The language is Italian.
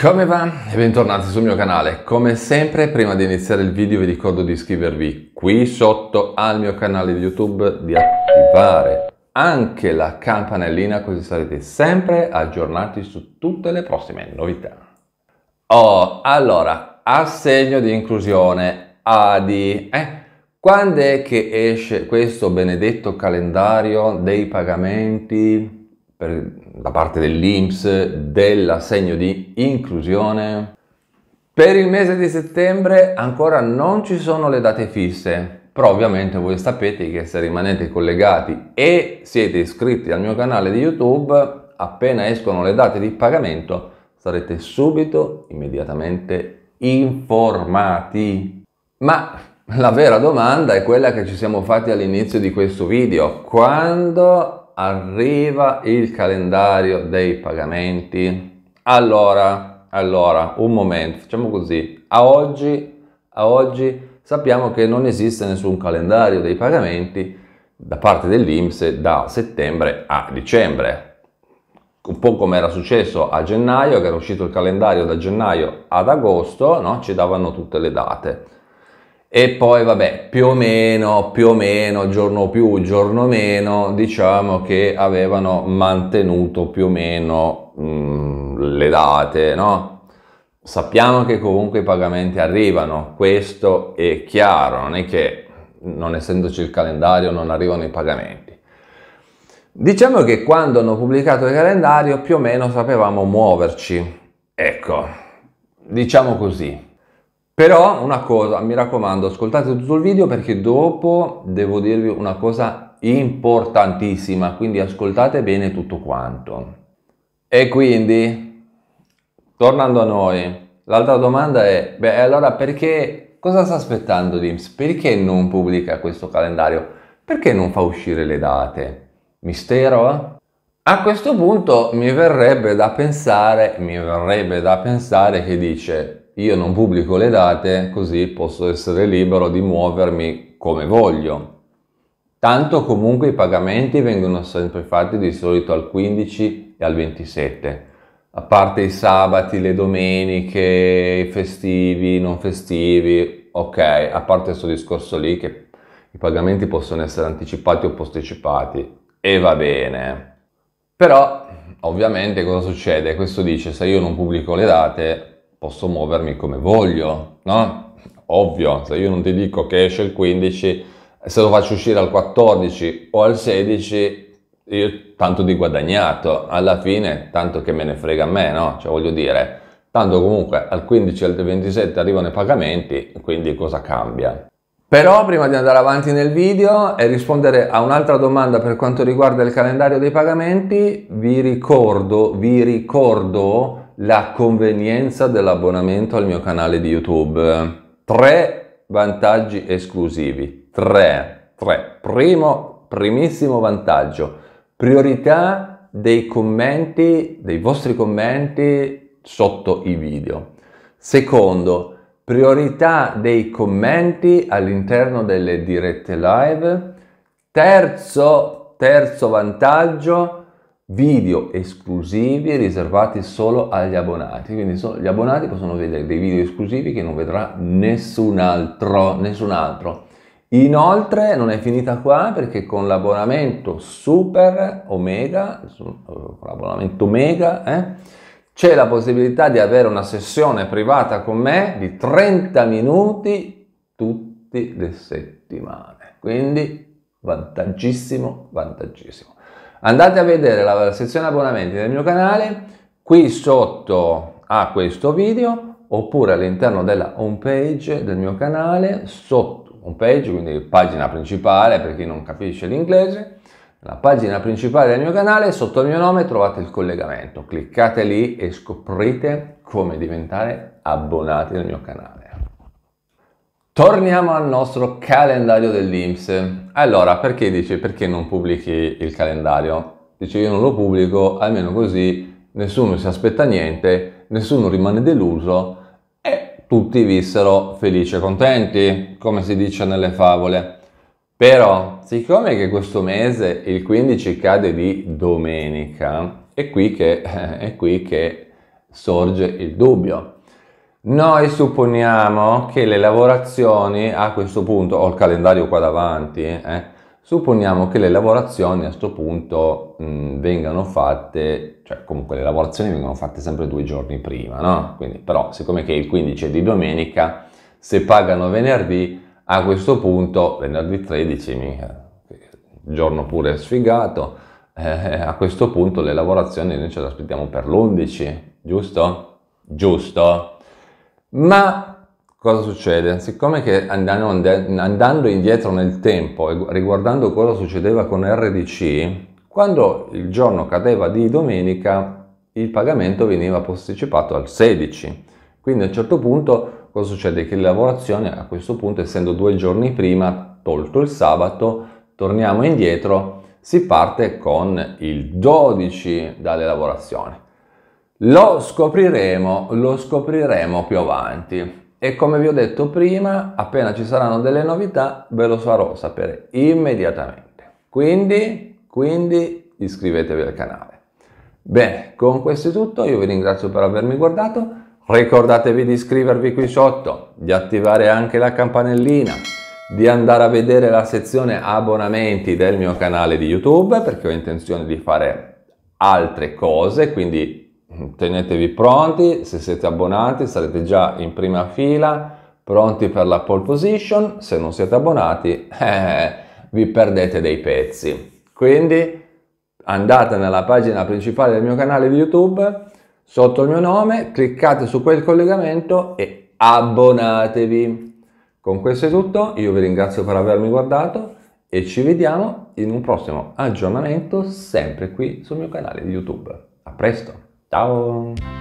Come va? E bentornati sul mio canale. Come sempre, prima di iniziare il video vi ricordo di iscrivervi qui sotto al mio canale di YouTube, di attivare anche la campanellina così sarete sempre aggiornati su tutte le prossime novità. Oh, allora, assegno di inclusione ADI. Eh? Quando è che esce questo benedetto calendario dei pagamenti per, da parte dell'INPS dell'assegno di inclusione. Per il mese di settembre ancora non ci sono le date fisse, però ovviamente voi sapete che se rimanete collegati e siete iscritti al mio canale di YouTube, appena escono le date di pagamento sarete subito, immediatamente informati. Ma la vera domanda è quella che ci siamo fatti all'inizio di questo video. Quando arriva il calendario dei pagamenti? Allora, allora, un momento, facciamo così. A oggi, a oggi sappiamo che non esiste nessun calendario dei pagamenti da parte dell'Inps da settembre a dicembre. Un po' come era successo a gennaio, che era uscito il calendario da gennaio ad agosto, no? ci davano tutte le date e poi vabbè più o meno più o meno giorno più giorno meno diciamo che avevano mantenuto più o meno mh, mm, le date no sappiamo che comunque i pagamenti arrivano questo è chiaro non è che non essendoci il calendario non arrivano i pagamenti diciamo che quando hanno pubblicato il calendario più o meno sapevamo muoverci ecco diciamo così però una cosa, mi raccomando, ascoltate tutto il video perché dopo devo dirvi una cosa importantissima, quindi ascoltate bene tutto quanto. E quindi, tornando a noi, l'altra domanda è, beh allora perché, cosa sta aspettando Dims? Perché non pubblica questo calendario? Perché non fa uscire le date? Mistero? Eh? A questo punto mi verrebbe da pensare, mi verrebbe da pensare che dice io non pubblico le date così posso essere libero di muovermi come voglio. Tanto comunque i pagamenti vengono sempre fatti di solito al 15 e al 27, a parte i sabati, le domeniche, i festivi, non festivi, ok, a parte questo discorso lì che i pagamenti possono essere anticipati o posticipati e va bene. Però ovviamente cosa succede? Questo dice se io non pubblico le date posso muovermi come voglio, no? Ovvio, se io non ti dico che esce il 15, se lo faccio uscire al 14 o al 16, io tanto di guadagnato, alla fine tanto che me ne frega a me, no? Cioè voglio dire, tanto comunque al 15 e al 27 arrivano i pagamenti, quindi cosa cambia? Però prima di andare avanti nel video e rispondere a un'altra domanda per quanto riguarda il calendario dei pagamenti, vi ricordo, vi ricordo la convenienza dell'abbonamento al mio canale di YouTube. Tre vantaggi esclusivi. Tre. Tre. Primo, primissimo vantaggio. Priorità dei commenti, dei vostri commenti sotto i video. Secondo, priorità dei commenti all'interno delle dirette live. Terzo, terzo vantaggio, video esclusivi riservati solo agli abbonati, quindi solo gli abbonati possono vedere dei video esclusivi che non vedrà nessun altro, nessun altro. Inoltre non è finita qua perché con l'abbonamento Super Omega, con l'abbonamento Omega, eh, c'è la possibilità di avere una sessione privata con me di 30 minuti tutte le settimane. Quindi vantaggissimo, vantaggissimo andate a vedere la, sezione abbonamenti del mio canale qui sotto a questo video oppure all'interno della home page del mio canale sotto home page quindi pagina principale per chi non capisce l'inglese la pagina principale del mio canale sotto il mio nome trovate il collegamento cliccate lì e scoprite come diventare abbonati del mio canale Torniamo al nostro calendario dell'Inps. Allora, perché dici perché non pubblichi il calendario? Dice io non lo pubblico, almeno così nessuno si aspetta niente, nessuno rimane deluso e tutti vissero felici e contenti, come si dice nelle favole. Però, siccome che questo mese il 15 cade di domenica, è qui che, è qui che sorge il dubbio. Noi supponiamo che le lavorazioni, a questo punto, ho il calendario qua davanti, eh, supponiamo che le lavorazioni a questo punto mh, mm, vengano fatte, cioè comunque le lavorazioni vengono fatte sempre due giorni prima, no? Quindi, però, siccome che il 15 è di domenica, se pagano venerdì, a questo punto, venerdì 13, mica, giorno pure sfigato, eh, a questo punto le lavorazioni noi ce le aspettiamo per l'11, giusto? Giusto? Ma cosa succede? Siccome che andando indietro nel tempo e riguardando cosa succedeva con RDC, quando il giorno cadeva di domenica il pagamento veniva posticipato al 16. Quindi a un certo punto cosa succede? Che la lavorazione a questo punto, essendo due giorni prima, tolto il sabato, torniamo indietro, si parte con il 12 dalle lavorazioni. Lo scopriremo, lo scopriremo più avanti. E come vi ho detto prima, appena ci saranno delle novità, ve lo farò sapere immediatamente. Quindi, quindi iscrivetevi al canale. Bene, con questo è tutto, io vi ringrazio per avermi guardato, ricordatevi di iscrivervi qui sotto, di attivare anche la campanellina, di andare a vedere la sezione abbonamenti del mio canale di YouTube perché ho intenzione di fare altre cose, quindi Mm, tenetevi pronti, se siete abbonati sarete già in prima fila, pronti per la pole position, se non siete abbonati eh, vi perdete dei pezzi. Quindi andate nella pagina principale del mio canale di YouTube, sotto il mio nome, cliccate su quel collegamento e abbonatevi. Con questo è tutto, io vi ringrazio per avermi guardato e ci vediamo in un prossimo aggiornamento sempre qui sul mio canale di YouTube. A presto! Ciao!